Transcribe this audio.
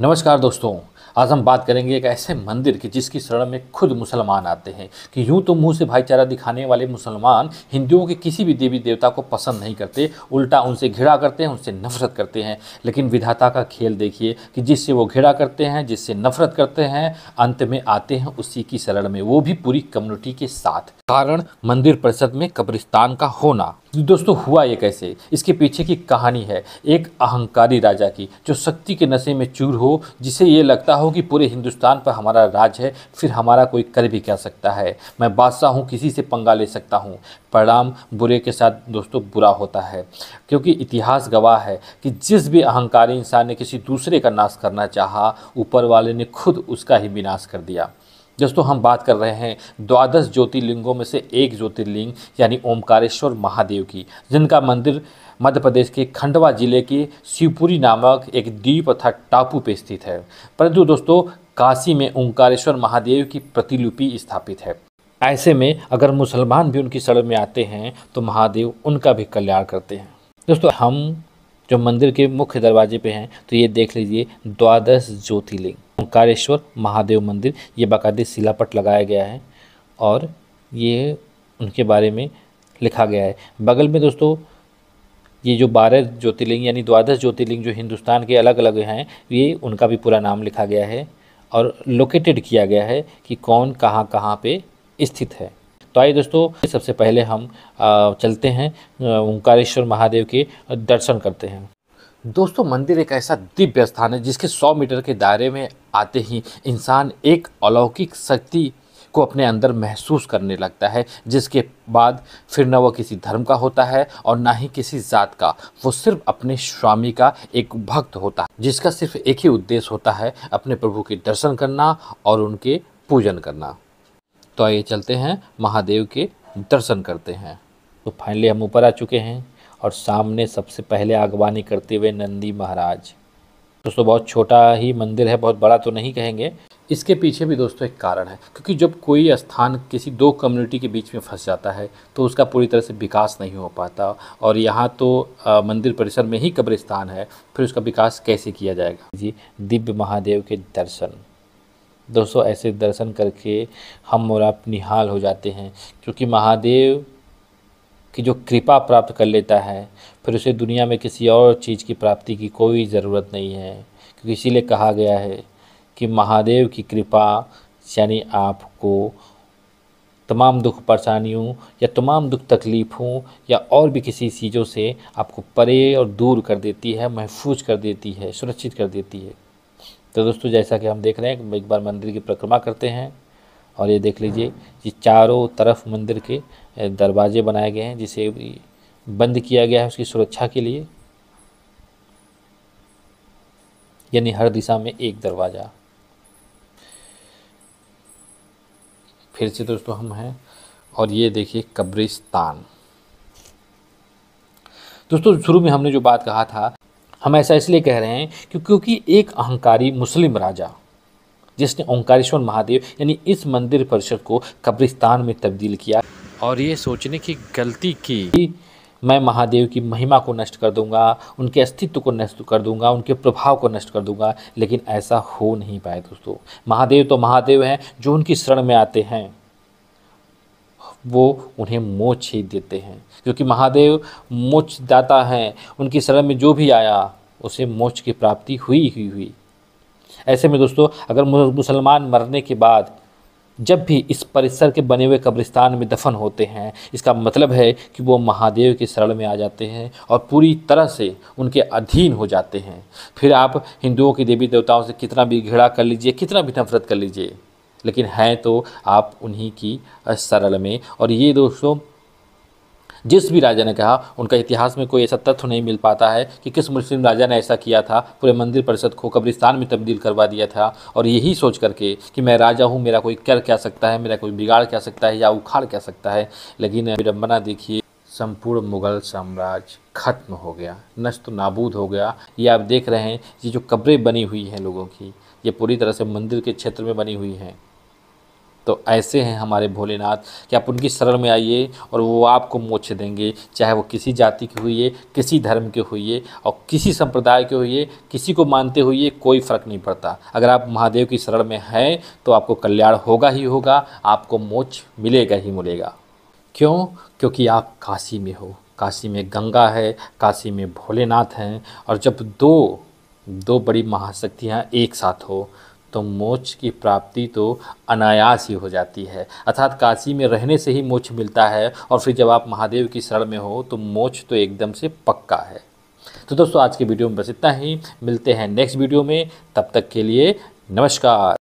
नमस्कार दोस्तों आज हम बात करेंगे एक ऐसे मंदिर की जिसकी शरण में खुद मुसलमान आते हैं कि यूं तो मुंह से भाईचारा दिखाने वाले मुसलमान हिंदुओं के किसी भी देवी देवता को पसंद नहीं करते उल्टा उनसे घिरा करते हैं उनसे नफरत करते हैं लेकिन विधाता का खेल देखिए कि जिससे वो घिरा करते हैं जिससे नफरत करते हैं अंत में आते हैं उसी की शरण में वो भी पूरी कम्युनिटी के साथ कारण मंदिर परिषद में कब्रिस्तान का होना दोस्तों हुआ ये कैसे इसके पीछे की कहानी है एक अहंकारी राजा की जो शक्ति के नशे में चूर हो जिसे ये लगता हो कि पूरे हिंदुस्तान पर हमारा राज है फिर हमारा कोई कर भी क्या सकता है मैं बादशाह हूँ किसी से पंगा ले सकता हूँ परिणाम बुरे के साथ दोस्तों बुरा होता है क्योंकि इतिहास गवाह है कि जिस भी अहंकारी इंसान ने किसी दूसरे का नाश करना चाहा ऊपर वाले ने खुद उसका ही विनाश कर दिया दोस्तों हम बात कर रहे हैं द्वादश ज्योतिर्लिंगों में से एक ज्योतिर्लिंग यानी ओमकारेश्वर महादेव की जिनका मंदिर मध्य प्रदेश के खंडवा जिले के शिवपुरी नामक एक द्वीप तथा टापू पर स्थित है परंतु दोस्तों काशी में ओंकारेश्वर महादेव की प्रतिलिपि स्थापित है ऐसे में अगर मुसलमान भी उनकी शरण में आते हैं तो महादेव उनका भी कल्याण करते हैं दोस्तों हम जो मंदिर के मुख्य दरवाजे पे हैं तो ये देख लीजिए द्वादश ज्योतिर्लिंग ओंकारेश्वर महादेव मंदिर ये बाकायदे शिलापट लगाया गया है और ये उनके बारे में लिखा गया है बगल में दोस्तों ये जो बारह ज्योतिर्लिंग यानी द्वादश ज्योतिर्लिंग जो हिंदुस्तान के अलग अलग हैं ये उनका भी पूरा नाम लिखा गया है और लोकेटेड किया गया है कि कौन कहाँ कहाँ पे स्थित है तो आइए दोस्तों सबसे पहले हम चलते हैं ओंकारेश्वर महादेव के दर्शन करते हैं दोस्तों मंदिर एक ऐसा दिव्य स्थान है जिसके 100 मीटर के दायरे में आते ही इंसान एक अलौकिक शक्ति को अपने अंदर महसूस करने लगता है जिसके बाद फिर न वह किसी धर्म का होता है और ना ही किसी जात का वो सिर्फ अपने स्वामी का एक भक्त होता है जिसका सिर्फ एक ही उद्देश्य होता है अपने प्रभु के दर्शन करना और उनके पूजन करना तो आइए चलते हैं महादेव के दर्शन करते हैं तो फाइनली हम ऊपर आ चुके हैं और सामने सबसे पहले आगवानी करते हुए नंदी महाराज दोस्तों बहुत छोटा ही मंदिर है बहुत बड़ा तो नहीं कहेंगे इसके पीछे भी दोस्तों एक कारण है क्योंकि जब कोई स्थान किसी दो कम्युनिटी के बीच में फंस जाता है तो उसका पूरी तरह से विकास नहीं हो पाता और यहाँ तो आ, मंदिर परिसर में ही कब्रिस्तान है फिर उसका विकास कैसे किया जाएगा जी दिव्य महादेव के दर्शन दोस्तों ऐसे दर्शन करके हम और आप निहाल हो जाते हैं क्योंकि महादेव कि जो कृपा प्राप्त कर लेता है फिर उसे दुनिया में किसी और चीज़ की प्राप्ति की कोई ज़रूरत नहीं है क्योंकि इसीलिए कहा गया है कि महादेव की कृपा यानी आपको तमाम दुख परेशानियों या तमाम दुख तकलीफ़ों या और भी किसी चीज़ों से आपको परे और दूर कर देती है महफूज कर देती है सुरक्षित कर देती है तो दोस्तों जैसा कि हम देख रहे हैं एक बार मंदिर की परिक्रमा करते हैं और ये देख लीजिए ये चारों तरफ मंदिर के दरवाजे बनाए गए हैं जिसे बंद किया गया है उसकी सुरक्षा के लिए यानी हर दिशा में एक दरवाज़ा फिर से दोस्तों हम हैं और ये देखिए कब्रिस्तान दोस्तों शुरू में हमने जो बात कहा था हम ऐसा इसलिए कह रहे हैं कि क्योंकि एक अहंकारी मुस्लिम राजा जिसने ओंकारेश्वर महादेव यानी इस मंदिर परिसर को कब्रिस्तान में तब्दील किया और ये सोचने की गलती की मैं महादेव की महिमा को नष्ट कर दूंगा उनके अस्तित्व को नष्ट कर दूंगा उनके प्रभाव को नष्ट कर दूंगा लेकिन ऐसा हो नहीं पाया दोस्तों महादेव तो महादेव हैं जो उनकी शरण में आते हैं वो उन्हें मोच ही देते हैं क्योंकि महादेव मोच दाता हैं उनकी शरण में जो भी आया उसे मोच की प्राप्ति हुई ही हुई, हुई। ऐसे में दोस्तों अगर मुसलमान मरने के बाद जब भी इस परिसर के बने हुए कब्रिस्तान में दफन होते हैं इसका मतलब है कि वो महादेव के शरण में आ जाते हैं और पूरी तरह से उनके अधीन हो जाते हैं फिर आप हिंदुओं की देवी देवताओं से कितना भी घृणा कर लीजिए कितना भी नफरत कर लीजिए लेकिन हैं तो आप उन्हीं की शरण में और ये दोस्तों जिस भी राजा ने कहा उनका इतिहास में कोई ऐसा तथ्य नहीं मिल पाता है कि किस मुस्लिम राजा ने ऐसा किया था पूरे मंदिर परिषद को कब्रिस्तान में तब्दील करवा दिया था और यही सोच करके कि मैं राजा हूँ मेरा कोई कर क्या सकता है मेरा कोई बिगाड़ क्या सकता है या उखाड़ क्या सकता है लेकिन विडम्बना देखिए संपूर्ण मुगल साम्राज्य खत्म हो गया नष्ट नाबूद हो गया ये आप देख रहे हैं ये जो कब्रें बनी हुई हैं लोगों की ये पूरी तरह से मंदिर के क्षेत्र में बनी हुई हैं तो ऐसे हैं हमारे भोलेनाथ कि आप उनकी शरण में आइए और वो आपको मोक्ष देंगे चाहे वो किसी जाति के हुई है किसी धर्म के हुई और किसी संप्रदाय के हुई किसी को मानते हुए कोई फ़र्क नहीं पड़ता अगर आप महादेव की शरण में हैं तो आपको कल्याण होगा ही होगा आपको मोक्ष मिलेगा ही मिलेगा क्यों क्योंकि आप काशी में हो काशी में गंगा है काशी में भोलेनाथ हैं और जब दो दो बड़ी महाशक्तियाँ एक साथ हो तो मोक्ष की प्राप्ति तो अनायास ही हो जाती है अर्थात काशी में रहने से ही मोक्ष मिलता है और फिर जब आप महादेव की शरण में हो तो मोक्ष तो एकदम से पक्का है तो दोस्तों आज के वीडियो में बस इतना ही मिलते हैं नेक्स्ट वीडियो में तब तक के लिए नमस्कार